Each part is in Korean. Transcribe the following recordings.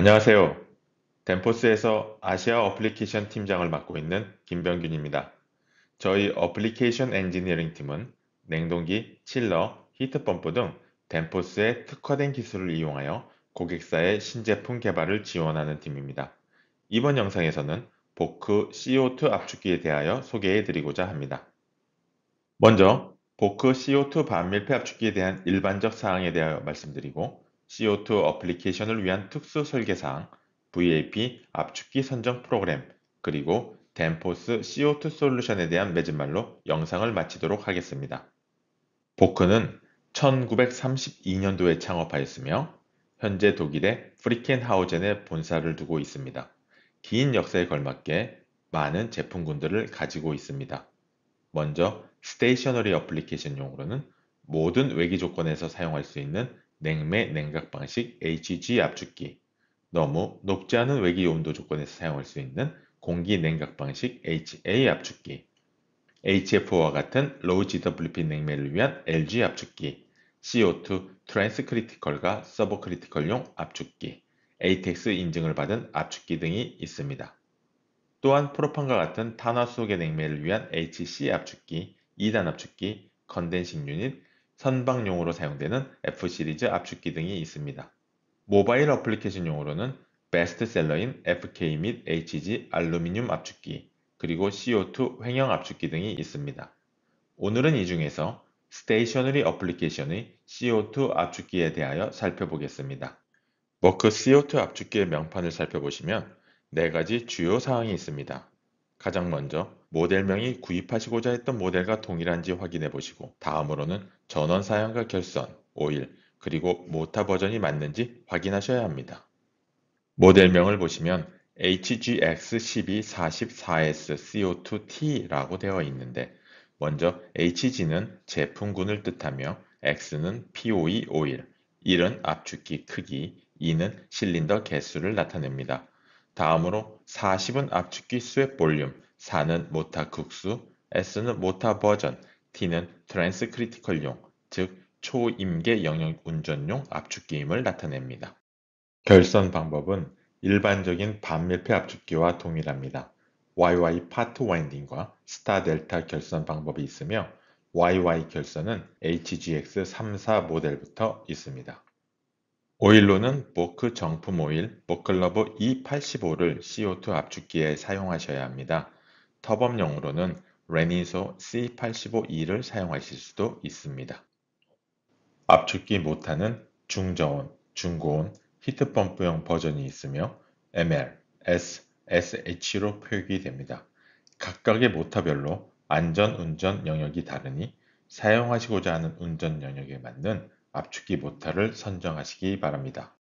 안녕하세요. 덴포스에서 아시아 어플리케이션 팀장을 맡고 있는 김병균입니다. 저희 어플리케이션 엔지니어링 팀은 냉동기, 칠러, 히트펌프 등 덴포스의 특화된 기술을 이용하여 고객사의 신제품 개발을 지원하는 팀입니다. 이번 영상에서는 보크 CO2 압축기에 대하여 소개해 드리고자 합니다. 먼저 보크 CO2 반밀폐 압축기에 대한 일반적 사항에 대하여 말씀드리고 CO2 어플리케이션을 위한 특수 설계상 VAP 압축기 선정 프로그램, 그리고 덴포스 CO2 솔루션에 대한 매은말로 영상을 마치도록 하겠습니다. 보크는 1932년도에 창업하였으며 현재 독일의 프리켄하우젠에 본사를 두고 있습니다. 긴 역사에 걸맞게 많은 제품군들을 가지고 있습니다. 먼저 스테이셔너리 어플리케이션용으로는 모든 외기 조건에서 사용할 수 있는 냉매 냉각 방식 HG 압축기 너무 높지 않은 외기 온도 조건에서 사용할 수 있는 공기 냉각 방식 HA 압축기 HFO와 같은 로우 GWP 냉매를 위한 LG 압축기 CO2 트랜스크리티컬과 서버크리티컬용 압축기 ATEX 인증을 받은 압축기 등이 있습니다. 또한 프로판과 같은 탄화 속의 냉매를 위한 HC 압축기, 2단 압축기, 컨덴싱 유닛, 선방용으로 사용되는 F 시리즈 압축기 등이 있습니다. 모바일 어플리케이션용으로는 베스트셀러인 FK 및 HG 알루미늄 압축기 그리고 CO2 횡형 압축기 등이 있습니다. 오늘은 이 중에서 스테이셔너리 어플리케이션의 CO2 압축기에 대하여 살펴보겠습니다. 머크 CO2 압축기의 명판을 살펴보시면 네 가지 주요 사항이 있습니다. 가장 먼저 모델명이 구입하시고자 했던 모델과 동일한지 확인해 보시고 다음으로는 전원 사양과 결선, 오일, 그리고 모타 버전이 맞는지 확인하셔야 합니다. 모델명을 보시면 HGX1244S CO2T라고 되어 있는데 먼저 HG는 제품군을 뜻하며 X는 POE 오일, 1은 압축기 크기, 2는 실린더 개수를 나타냅니다. 다음으로 40은 압축기 스웩 볼륨, 4는 모타 극수, S는 모타 버전, T는 트랜스 크리티컬용, 즉 초임계 영역 운전용 압축기임을 나타냅니다. 결선 방법은 일반적인 반밀폐 압축기와 동일합니다. YY 파트 와인딩과 스타 델타 결선 방법이 있으며 YY 결선은 HGX 34 모델부터 있습니다. 오일로는 보크 정품 오일, 보클러버 E85를 CO2 압축기에 사용하셔야 합니다. 터범용으로는 레니소 C85E를 사용하실 수도 있습니다. 압축기 모터는 중저온, 중고온, 히트펌프형 버전이 있으며 ML, S, SH로 표기 됩니다. 각각의 모터별로 안전 운전 영역이 다르니 사용하시고자 하는 운전 영역에 맞는 압축기 모터를 선정하시기 바랍니다.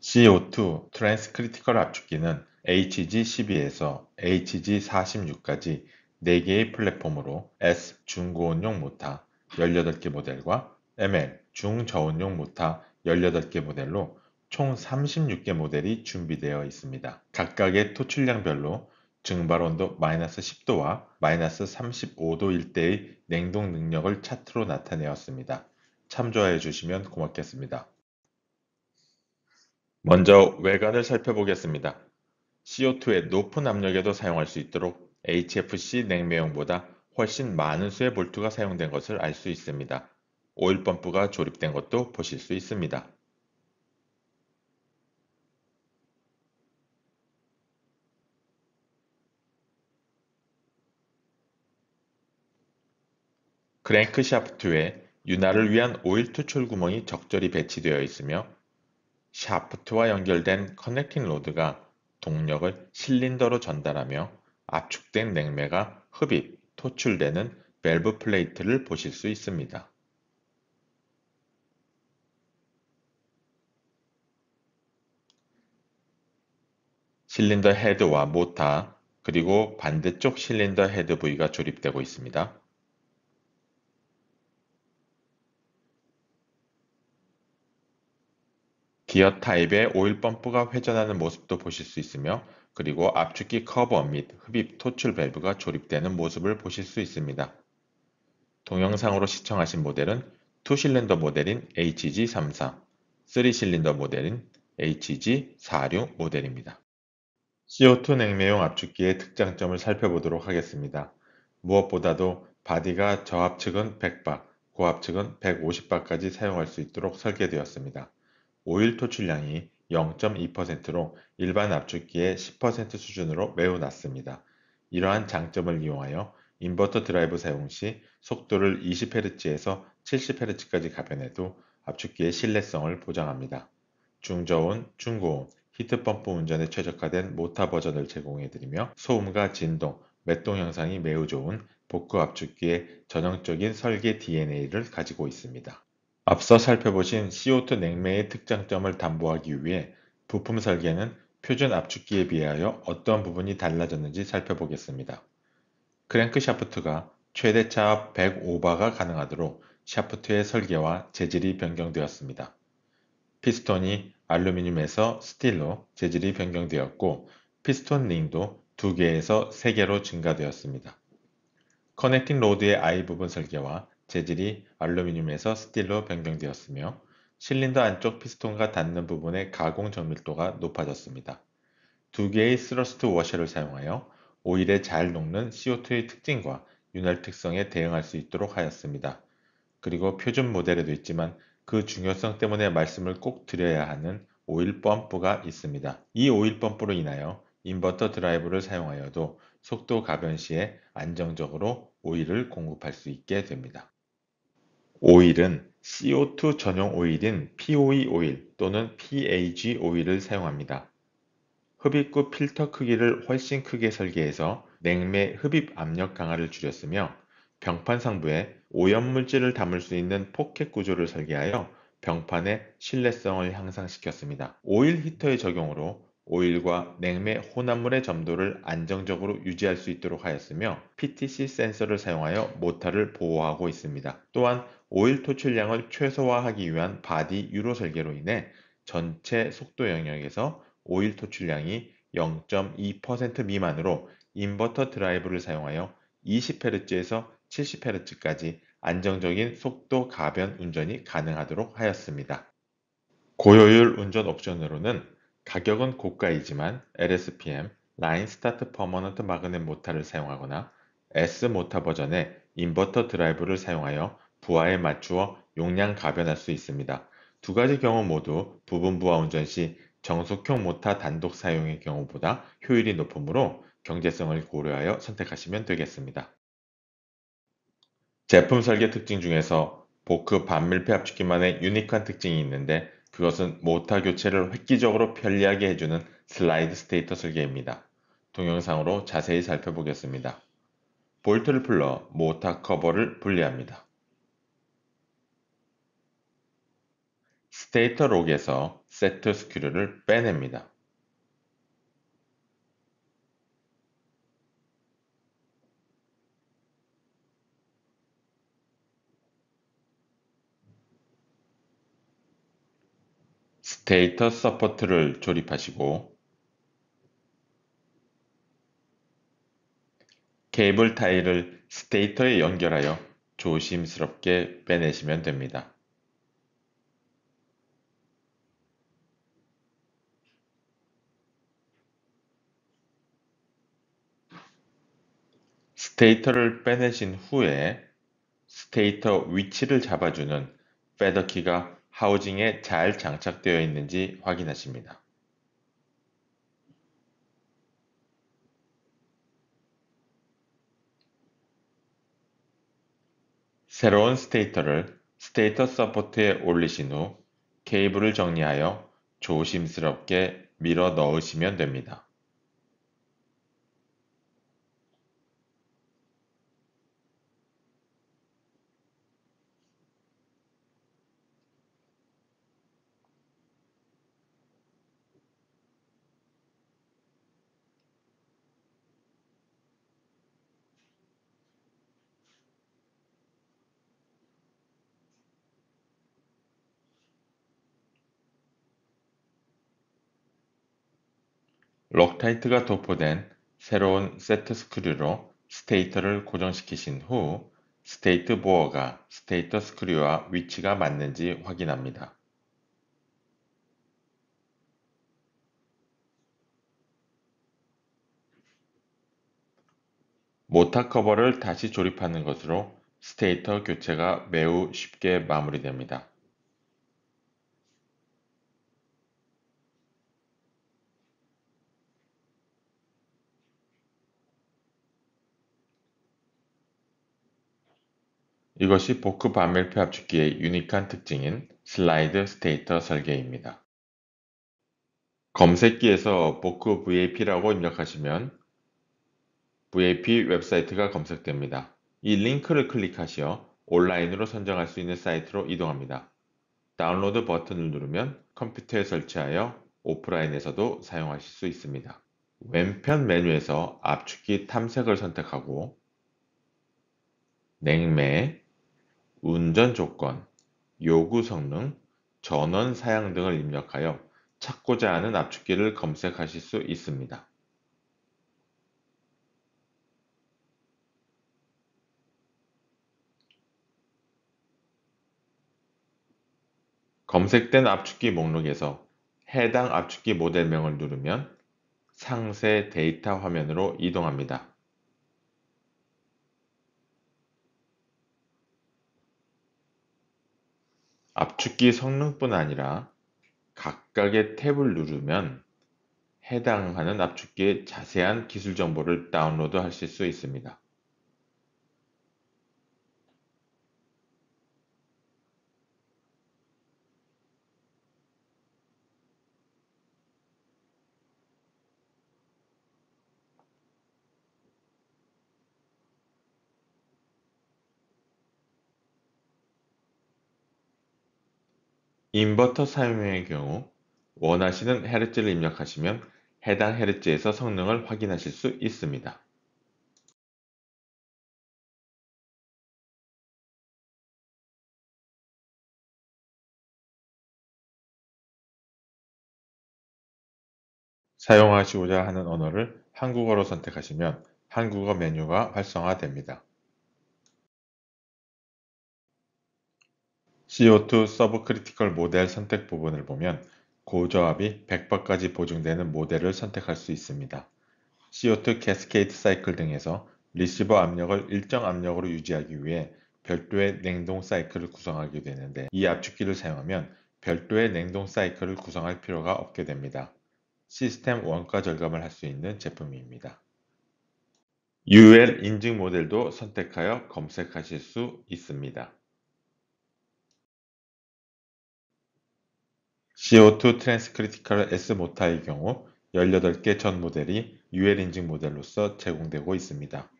CO2 트랜스크리티컬 압축기는 HG12에서 HG46까지 4개의 플랫폼으로 S 중고온용 모터 18개 모델과 ML 중저온용 모터 18개 모델로 총 36개 모델이 준비되어 있습니다. 각각의 토출량별로 증발 온도 마이너스 10도와 마이너스 35도 일대의 냉동 능력을 차트로 나타내었습니다. 참조해 주시면 고맙겠습니다. 먼저 외관을 살펴보겠습니다. CO2의 높은 압력에도 사용할 수 있도록 HFC 냉매용보다 훨씬 많은 수의 볼트가 사용된 것을 알 수 있습니다. 오일 펌프가 조립된 것도 보실 수 있습니다. 크랭크 샤프트에 윤활을 위한 오일 투출 구멍이 적절히 배치되어 있으며 샤프트와 연결된 커넥팅 로드가 동력을 실린더로 전달하며 압축된 냉매가 흡입, 토출되는 밸브 플레이트를 보실 수 있습니다. 실린더 헤드와 모터 그리고 반대쪽 실린더 헤드 부위가 조립되고 있습니다. 기어 타입의 오일 펌프가 회전하는 모습도 보실 수 있으며 그리고 압축기 커버 및 흡입 토출 밸브가 조립되는 모습을 보실 수 있습니다. 동영상으로 시청하신 모델은 2실린더 모델인 HG34, 3실린더 모델인 HG46 모델입니다. CO2 냉매용 압축기의 특장점을 살펴보도록 하겠습니다. 무엇보다도 바디가 저압측은 100바, 고압측은 150바까지 사용할 수 있도록 설계되었습니다. 오일 토출량이 0.2%로 일반 압축기의 10% 수준으로 매우 낮습니다. 이러한 장점을 이용하여 인버터 드라이브 사용 시 속도를 20Hz에서 70Hz까지 가변해도 압축기의 신뢰성을 보장합니다. 중저온, 중고온, 히트펌프 운전에 최적화된 모타 버전을 제공해드리며 소음과 진동, 맥동 현상이 매우 좋은 복구 압축기의 전형적인 설계 DNA를 가지고 있습니다. 앞서 살펴보신 CO2 냉매의 특장점을 담보하기 위해 부품 설계는 표준 압축기에 비하여 어떤 부분이 달라졌는지 살펴보겠습니다. 크랭크 샤프트가 최대 차 105바가 가능하도록 샤프트의 설계와 재질이 변경되었습니다. 피스톤이 알루미늄에서 스틸로 재질이 변경되었고 피스톤 링도 2개에서 3개로 증가되었습니다. 커넥팅 로드의 I 부분 설계와 재질이 알루미늄에서 스틸로 변경되었으며 실린더 안쪽 피스톤과 닿는 부분의 가공 정밀도가 높아졌습니다. 두 개의 스러스트 워셔를 사용하여 오일에 잘 녹는 CO2의 특징과 윤활 특성에 대응할 수 있도록 하였습니다. 그리고 표준 모델에도 있지만 그 중요성 때문에 말씀을 꼭 드려야 하는 오일 펌프가 있습니다. 이 오일 펌프로 인하여 인버터 드라이브를 사용하여도 속도 가변 시에 안정적으로 오일을 공급할 수 있게 됩니다. 오일은 CO2 전용 오일인 POE 오일 또는 PAG 오일을 사용합니다. 흡입구 필터 크기를 훨씬 크게 설계해서 냉매 흡입 압력 강화를 줄였으며 병판 상부에 오염물질을 담을 수 있는 포켓 구조를 설계하여 병판의 신뢰성을 향상시켰습니다. 오일 히터의 적용으로 오일과 냉매 혼합물의 점도를 안정적으로 유지할 수 있도록 하였으며 PTC 센서를 사용하여 모터를 보호하고 있습니다. 또한 오일 토출량을 최소화하기 위한 바디 유로 설계로 인해 전체 속도 영역에서 오일 토출량이 0.2% 미만으로 인버터 드라이브를 사용하여 20Hz에서 70Hz까지 안정적인 속도 가변 운전이 가능하도록 하였습니다. 고효율 운전 옵션으로는 가격은 고가이지만 LSPM, 라인 스타트 퍼머넌트 마그넷 모터를 사용하거나 S 모터 버전의 인버터 드라이브를 사용하여 부하에 맞추어 용량 가변할 수 있습니다. 두 가지 경우 모두 부분 부하 운전 시 정속형 모터 단독 사용의 경우보다 효율이 높으므로 경제성을 고려하여 선택하시면 되겠습니다. 제품 설계 특징 중에서 보크 반밀폐 압축기만의 유니크한 특징이 있는데 그것은 모터 교체를 획기적으로 편리하게 해주는 슬라이드 스테이터 설계입니다. 동영상으로 자세히 살펴보겠습니다. 볼트를 풀러 모터 커버를 분리합니다. 스테이터 록에서 세트 스크류를 빼냅니다. 데이터 서포트를 조립하시고 케이블 타일을 스테이터에 연결하여 조심스럽게 빼내시면 됩니다. 스테이터를 빼내신 후에 스테이터 위치를 잡아주는 패더키가 하우징에 잘 장착되어 있는지 확인하십니다. 새로운 스테이터를 스테이터 서포트에 올리신 후 케이블을 정리하여 조심스럽게 밀어 넣으시면 됩니다. 럭타이트가 도포된 새로운 세트 스크류로 스테이터를 고정시키신 후 스테이트 보어가 스테이터 스크류와 위치가 맞는지 확인합니다. 모터 커버를 다시 조립하는 것으로 스테이터 교체가 매우 쉽게 마무리됩니다. 이것이 보크 반밀표 압축기의 유니크한 특징인 슬라이드 스테이터 설계입니다. 검색기에서 보크 VAP라고 입력하시면 VAP 웹사이트가 검색됩니다. 이 링크를 클릭하시어 온라인으로 선정할 수 있는 사이트로 이동합니다. 다운로드 버튼을 누르면 컴퓨터에 설치하여 오프라인에서도 사용하실 수 있습니다. 왼편 메뉴에서 압축기 탐색을 선택하고 냉매, 운전 조건, 요구 성능, 전원 사양 등을 입력하여 찾고자 하는 압축기를 검색하실 수 있습니다. 검색된 압축기 목록에서 해당 압축기 모델명을 누르면 상세 데이터 화면으로 이동합니다. 압축기 성능뿐 아니라 각각의 탭을 누르면 해당하는 압축기의 자세한 기술 정보를 다운로드 하실 수 있습니다. 인버터 사용의 경우 원하시는 헤르츠를 입력하시면 해당 헤르츠에서 성능을 확인하실 수 있습니다. 사용하시고자 하는 언어를 한국어로 선택하시면 한국어 메뉴가 활성화됩니다. CO2 서브크리티컬 모델 선택 부분을 보면 고저압이 100바까지 보증되는 모델을 선택할 수 있습니다. CO2 캐스케이트 사이클 등에서 리시버 압력을 일정 압력으로 유지하기 위해 별도의 냉동 사이클을 구성하게 되는데 이 압축기를 사용하면 별도의 냉동 사이클을 구성할 필요가 없게 됩니다. 시스템 원가 절감을 할 수 있는 제품입니다. UL 인증 모델도 선택하여 검색하실 수 있습니다. CO2 트랜스크리티컬 s 모터의 경우 18개 전 모델이 UL 인증 모델로서 제공되고 있습니다.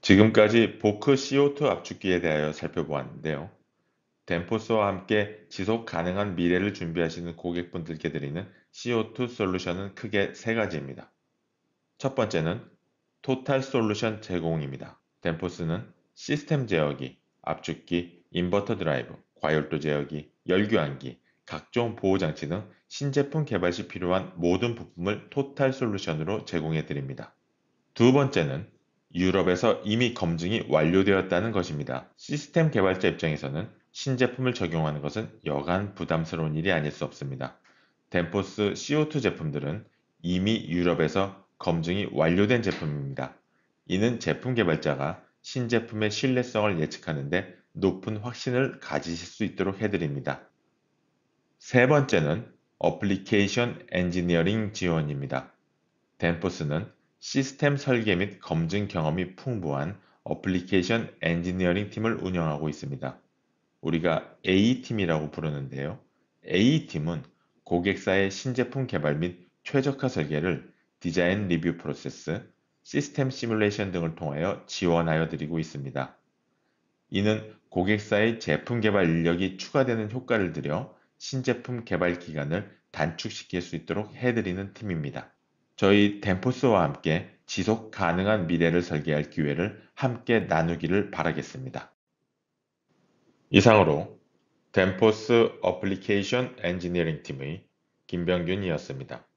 지금까지 보크 CO2 압축기에 대하여 살펴보았는데요. 덴포스와 함께 지속 가능한 미래를 준비하시는 고객분들께 드리는 CO2 솔루션은 크게 세 가지입니다. 첫 번째는 토탈 솔루션 제공입니다. 덴포스는 시스템 제어기, 압축기, 인버터 드라이브, 과열도 제어기, 열교환기, 각종 보호장치 등 신제품 개발 시 필요한 모든 부품을 토탈 솔루션으로 제공해 드립니다. 두 번째는 유럽에서 이미 검증이 완료되었다는 것입니다. 시스템 개발자 입장에서는 신제품을 적용하는 것은 여간 부담스러운 일이 아닐 수 없습니다. 덴포스 CO2 제품들은 이미 유럽에서 검증이 완료된 제품입니다. 이는 제품 개발자가 신제품의 신뢰성을 예측하는데 높은 확신을 가지실 수 있도록 해드립니다. 세 번째는 어플리케이션 엔지니어링 지원입니다. 댄포스는 시스템 설계 및 검증 경험이 풍부한 어플리케이션 엔지니어링 팀을 운영하고 있습니다. 우리가 A팀이라고 부르는데요. A팀은 고객사의 신제품 개발 및 최적화 설계를 디자인 리뷰 프로세스, 시스템 시뮬레이션 등을 통하여 지원하여 드리고 있습니다. 이는 고객사의 제품 개발 인력이 추가되는 효과를 들여 신제품 개발 기간을 단축시킬 수 있도록 해드리는 팀입니다. 저희 덴포스와 함께 지속 가능한 미래를 설계할 기회를 함께 나누기를 바라겠습니다. 이상으로 덴포스 어플리케이션 엔지니어링 팀의 김병균이었습니다.